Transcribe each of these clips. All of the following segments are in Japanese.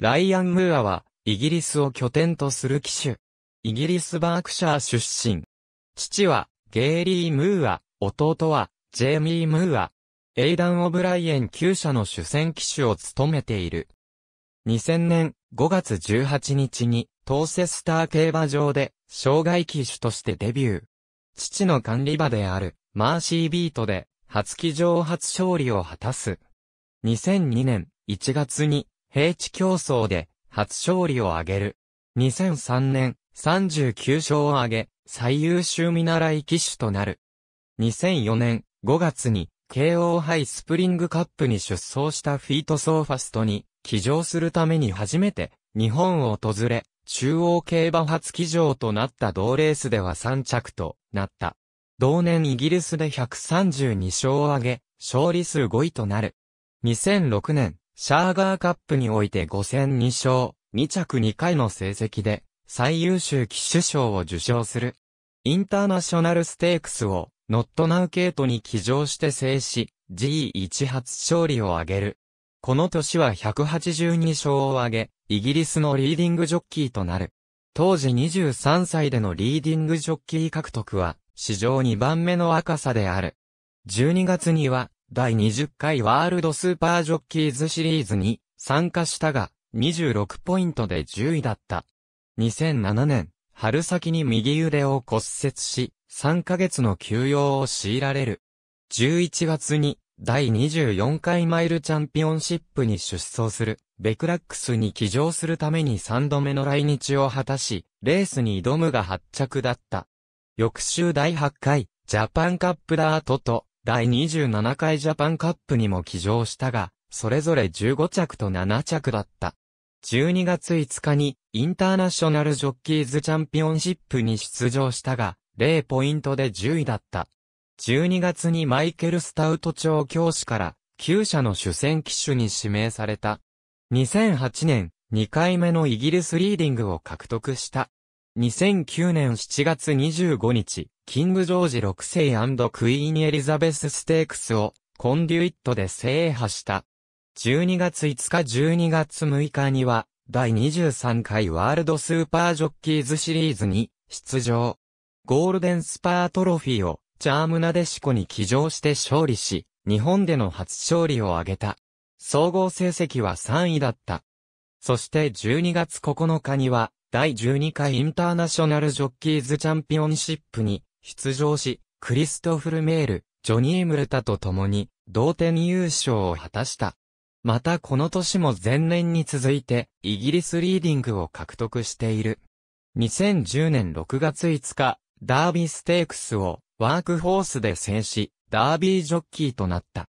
ライアン・ムーアは、イギリスを拠点とする機種。イギリス・バークシャー出身。父は、ゲイリー・ムーア、弟は、ジェイミー・ムーア。エイダン・オブライエン旧社の主戦機種を務めている。2000年5月18日に、トーセスター競馬場で、障害機種としてデビュー。父の管理馬である、マーシービートで、初騎乗初勝利を果たす。2002年1月に、平地競争で初勝利を挙げる。2003年、39勝を挙げ、最優秀見習い騎手となる。2004年5月に、慶応杯スプリングカップに出走したフィートソーファストに、騎乗するために初めて、日本を訪れ、中央競馬初騎乗となった同レースでは3着となった。同年イギリスで132勝を挙げ、勝利数5位となる。2006年、シャーガーカップにおいて5戦2勝、2着2回の成績で、最優秀騎手賞を受賞する。インターナショナルステークスを、ノットナウケートに騎乗して制し、G1 初勝利を挙げる。この年は182勝を挙げ、イギリスのリーディングジョッキーとなる。当時23歳でのリーディングジョッキー獲得は、史上2番目の赤さである。12月には、第20回ワールドスーパージョッキーズシリーズに参加したが、26ポイントで10位だった。2007年、春先に右腕を骨折し、3ヶ月の休養を強いられる。11月に、第24回マイルチャンピオンシップに出走する、ベクラックスに騎乗するために3度目の来日を果たし、レースに挑むが発着だった。翌週第8回、ジャパンカップダートと、第27回ジャパンカップにも騎乗したが、それぞれ15着と7着だった。12月5日にインターナショナルジョッキーズチャンピオンシップに出場したが、0ポイントで10位だった。12月にマイケル・スタウト長教師から9社の主戦機種に指名された。2008年2回目のイギリスリーディングを獲得した。2009年7月25日、キング・ジョージ6世クイーン・エリザベス・ステークスをコンデュイットで制覇した。12月5日12月6日には、第23回ワールドスーパージョッキーズシリーズに出場。ゴールデンスパートロフィーをチャームナデシコに騎乗して勝利し、日本での初勝利を挙げた。総合成績は3位だった。そして12月9日には、第12回インターナショナルジョッキーズチャンピオンシップに出場し、クリストフル・メール、ジョニー・ムルタと共に同点優勝を果たした。またこの年も前年に続いてイギリスリーディングを獲得している。2010年6月5日、ダービーステークスをワークホースで制し、ダービージョッキーとなった。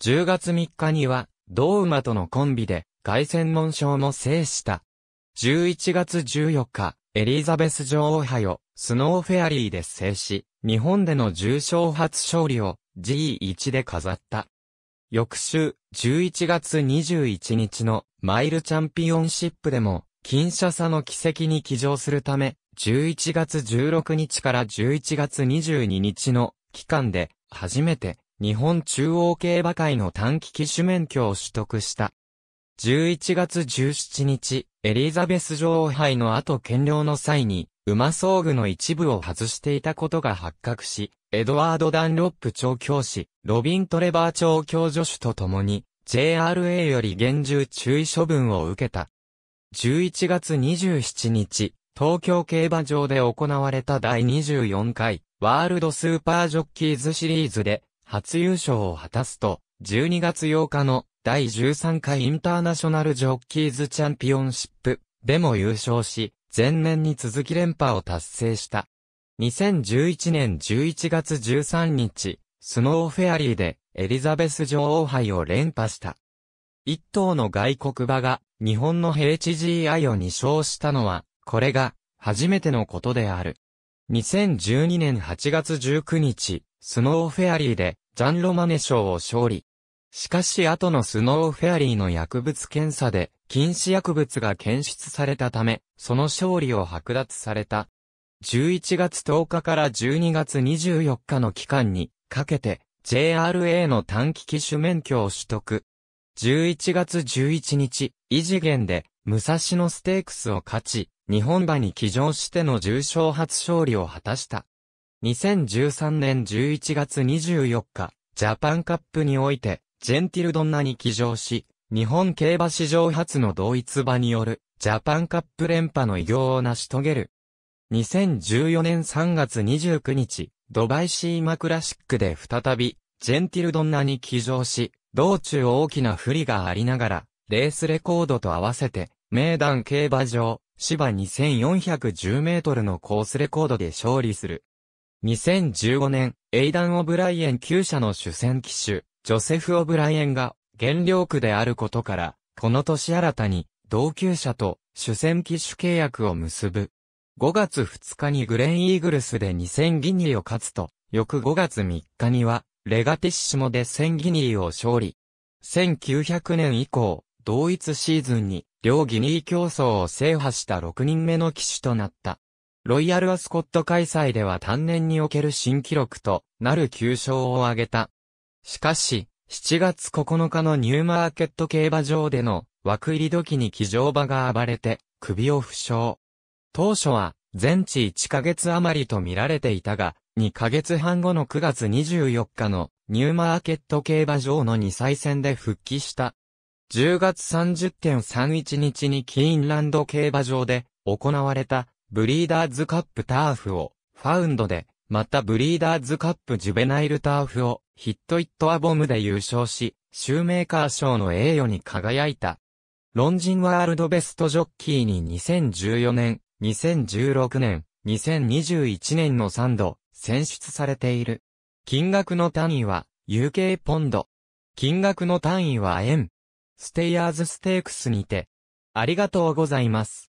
10月3日には、同馬とのコンビで凱旋門賞も制した。11月14日、エリザベス女王派よ、スノーフェアリーで制し、日本での重賞初勝利を G1 で飾った。翌週、11月21日のマイルチャンピオンシップでも、金車差の奇跡に騎乗するため、11月16日から11月22日の期間で、初めて日本中央競馬会の短期機種免許を取得した。11月17日、エリザベス女王杯の後兼領の際に、馬装具の一部を外していたことが発覚し、エドワード・ダンロップ調教師、ロビン・トレバー調教助手と共に、JRA より厳重注意処分を受けた。11月27日、東京競馬場で行われた第24回、ワールドスーパージョッキーズシリーズで、初優勝を果たすと、12月8日の第13回インターナショナルジョッキーズチャンピオンシップでも優勝し、前年に続き連覇を達成した。2011年11月13日、スノーフェアリーでエリザベス女王杯を連覇した。一頭の外国馬が日本の HGI を2勝したのは、これが初めてのことである。2012年8月19日、スノーフェアリーでジャンロマネ賞を勝利。しかし後のスノーフェアリーの薬物検査で禁止薬物が検出されたため、その勝利を剥奪された。11月10日から12月24日の期間にかけて JRA の短期機種免許を取得。11月11日、異次元で武蔵野ステークスを勝ち、日本馬に騎乗しての重賞初勝利を果たした。2013年11月24日、ジャパンカップにおいて、ジェンティルドンナに騎乗し、日本競馬史上初の同一馬によるジャパンカップ連覇の偉業を成し遂げる。2014年3月29日、ドバイシーマクラシックで再び、ジェンティルドンナに騎乗し、道中大きな不利がありながら、レースレコードと合わせて、名団競馬場、芝2410メートルのコースレコードで勝利する。2015年、エイダン・オブライエン9社の主戦機種、ジョセフ・オブライエンが、原料区であることから、この年新たに、同級者と、主戦機種契約を結ぶ。5月2日にグレーン・イーグルスで2000ギニーを勝つと、翌5月3日には、レガティッシモで1000ギニーを勝利。1900年以降、同一シーズンに、両ギニー競争を制覇した6人目の騎手となった。ロイヤルアスコット開催では単年における新記録となる9勝を挙げた。しかし、7月9日のニューマーケット競馬場での枠入り時に騎乗馬が暴れて首を負傷。当初は全治1ヶ月余りと見られていたが、2ヶ月半後の9月24日のニューマーケット競馬場の2歳戦で復帰した。10月30.31日にキーンランド競馬場で行われたブリーダーズカップターフをファウンドで、またブリーダーズカップジュベナイルターフをヒット・イット・ア・ボムで優勝し、シューメーカー賞の栄誉に輝いた。ロンジンワールドベストジョッキーに2014年、2016年、2021年の3度選出されている。金額の単位は UK ポンド。金額の単位は円。ステイヤーズステークスにて。ありがとうございます。